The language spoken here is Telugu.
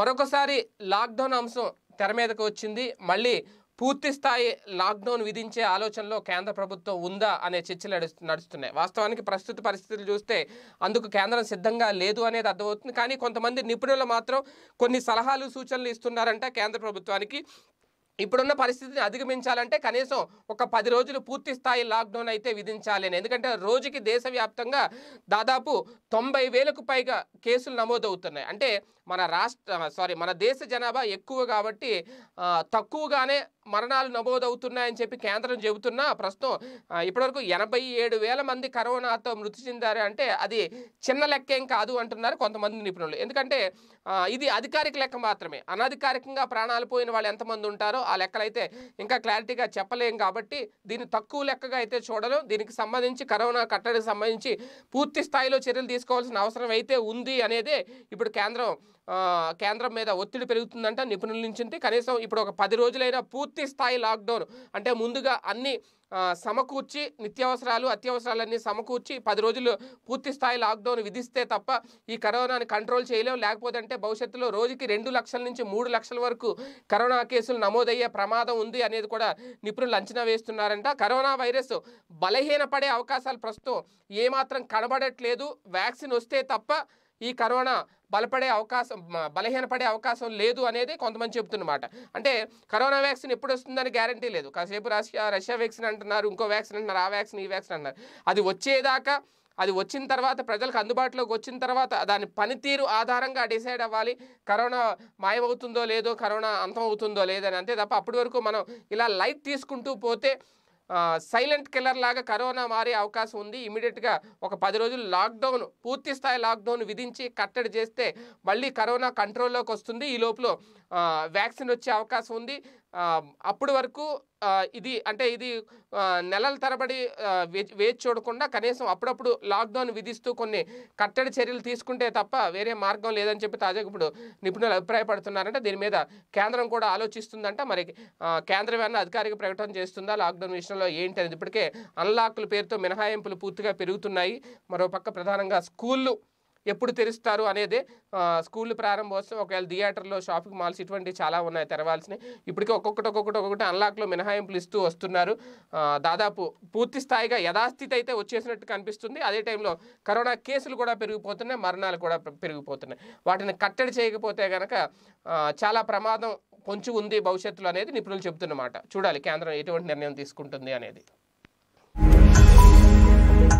మరొకసారి లాక్డౌన్ అంశం తెర మీదకు వచ్చింది మళ్ళీ పూర్తి స్థాయి లాక్డౌన్ విధించే ఆలోచనలో కేంద్ర ప్రభుత్వం ఉందా అనే చర్చలు నడుస్తున్నాయి వాస్తవానికి ప్రస్తుత పరిస్థితులు చూస్తే అందుకు కేంద్రం సిద్ధంగా లేదు అనేది అర్థమవుతుంది కానీ కొంతమంది నిపుణులు మాత్రం కొన్ని సలహాలు సూచనలు ఇస్తున్నారంట కేంద్ర ప్రభుత్వానికి ఇప్పుడున్న పరిస్థితిని అధిగమించాలంటే కనీసం ఒక పది రోజులు పూర్తి స్థాయి లాక్డౌన్ అయితే విధించాలి అని ఎందుకంటే రోజుకి దేశవ్యాప్తంగా దాదాపు తొంభై వేలకు పైగా కేసులు నమోదవుతున్నాయి అంటే మన రాష్ట్ర సారీ మన దేశ జనాభా ఎక్కువ కాబట్టి తక్కువగానే మరణాలు నమోదవుతున్నాయని చెప్పి కేంద్రం చెబుతున్నా ప్రస్తుతం ఇప్పటివరకు ఎనభై ఏడు వేల మంది కరోనాతో మృతి చెందారు అంటే అది చిన్న లెక్కేం కాదు అంటున్నారు కొంతమంది నిపుణులు ఎందుకంటే ఇది అధికారిక లెక్క మాత్రమే అనధికారికంగా ప్రాణాలు పోయిన వాళ్ళు ఎంతమంది ఉంటారో ఆ లెక్కలు అయితే ఇంకా క్లారిటీగా చెప్పలేం కాబట్టి దీన్ని తక్కువ లెక్కగా అయితే చూడలేం దీనికి సంబంధించి కరోనా కట్టడికి సంబంధించి పూర్తి స్థాయిలో చర్యలు తీసుకోవాల్సిన అవసరం అయితే ఉంది అనేదే ఇప్పుడు కేంద్రం కేంద్రం మీద ఒత్తిడి పెరుగుతుందంట నిపుణుల నుంచి కనీసం ఇప్పుడు ఒక పది రోజులైనా పూర్తి స్థాయి లాక్డౌన్ అంటే ముందుగా అన్ని సమకూర్చి నిత్యావసరాలు అత్యవసరాలన్నీ సమకూర్చి పది రోజులు పూర్తి స్థాయి లాక్డౌన్ విధిస్తే తప్ప ఈ కరోనాని కంట్రోల్ చేయలేం లేకపోతే అంటే భవిష్యత్తులో రోజుకి రెండు లక్షల నుంచి మూడు లక్షల వరకు కరోనా కేసులు నమోదయ్యే ప్రమాదం ఉంది అనేది కూడా నిపుణులు అంచనా వేస్తున్నారంట కరోనా వైరస్ బలహీనపడే అవకాశాలు ప్రస్తుతం ఏమాత్రం కనబడట్లేదు వ్యాక్సిన్ వస్తే తప్ప ఈ కరోనా బలపడే అవకాశం బలహీనపడే అవకాశం లేదు అనేది కొంతమంది చెబుతున్నమాట అంటే కరోనా వ్యాక్సిన్ ఎప్పుడు వస్తుందని గ్యారంటీ లేదు కాసేపు రష్యా రష్యా వ్యాక్సిన్ అంటున్నారు ఇంకో వ్యాక్సిన్ అంటున్నారు ఆ వ్యాక్సిన్ ఈ వ్యాక్సిన్ అంటున్నారు అది వచ్చేదాకా అది వచ్చిన తర్వాత ప్రజలకు అందుబాటులోకి వచ్చిన తర్వాత దాని పనితీరు ఆధారంగా డిసైడ్ అవ్వాలి కరోనా మాయమవుతుందో లేదో కరోనా అంతం అవుతుందో లేదని అంతే తప్ప అప్పటి వరకు మనం ఇలా లైట్ తీసుకుంటూ పోతే సైలెంట్ కిల్లర్ లాగా కరోనా మారే అవకాశం ఉంది ఇమీడియట్గా ఒక పది రోజులు లాక్డౌన్ పూర్తి స్థాయి లాక్డౌన్ విధించి కట్టడి చేస్తే మళ్ళీ కరోనా కంట్రోల్లోకి వస్తుంది ఈ లోపల వ్యాక్సిన్ వచ్చే అవకాశం ఉంది అప్పటి వరకు ఇది అంటే ఇది నెలల తరబడి వేచి చూడకుండా కనీసం అప్పుడప్పుడు లాక్డౌన్ విధిస్తూ కొన్ని కట్టడి చర్యలు తీసుకుంటే తప్ప వేరే మార్గం లేదని చెప్పి తాజాగా ఇప్పుడు నిపుణులు అభిప్రాయపడుతున్నారంటే దీని మీద కేంద్రం కూడా ఆలోచిస్తుందంట మరి కేంద్రం ఏమైనా అధికారిక ప్రకటన చేస్తుందా లాక్డౌన్ విషయంలో ఏంటి అనేది ఇప్పటికే అన్లాక్ల పేరుతో మినహాయింపులు పూర్తిగా పెరుగుతున్నాయి మరోపక్క ప్రధానంగా స్కూళ్ళు ఎప్పుడు తెరుస్తారు అనేది స్కూల్ ప్రారంభోత్సవం ఒకవేళ థియేటర్లో షాపింగ్ మాల్స్ ఇటువంటివి చాలా ఉన్నాయి తెరవాల్సినవి ఇప్పటికే ఒక్కొక్కటి ఒక్కొక్కటి ఒక్కొక్కటి అన్లాక్లో మినహాయింపులు ఇస్తూ వస్తున్నారు దాదాపు పూర్తి స్థాయిగా యథాస్థితి అయితే వచ్చేసినట్టు కనిపిస్తుంది అదే టైంలో కరోనా కేసులు కూడా పెరిగిపోతున్నాయి మరణాలు కూడా పెరిగిపోతున్నాయి వాటిని కట్టడి చేయకపోతే కనుక చాలా ప్రమాదం పొంచి ఉంది భవిష్యత్తులో అనేది నిపుణులు చెబుతున్నమాట చూడాలి కేంద్రం ఎటువంటి నిర్ణయం తీసుకుంటుంది అనేది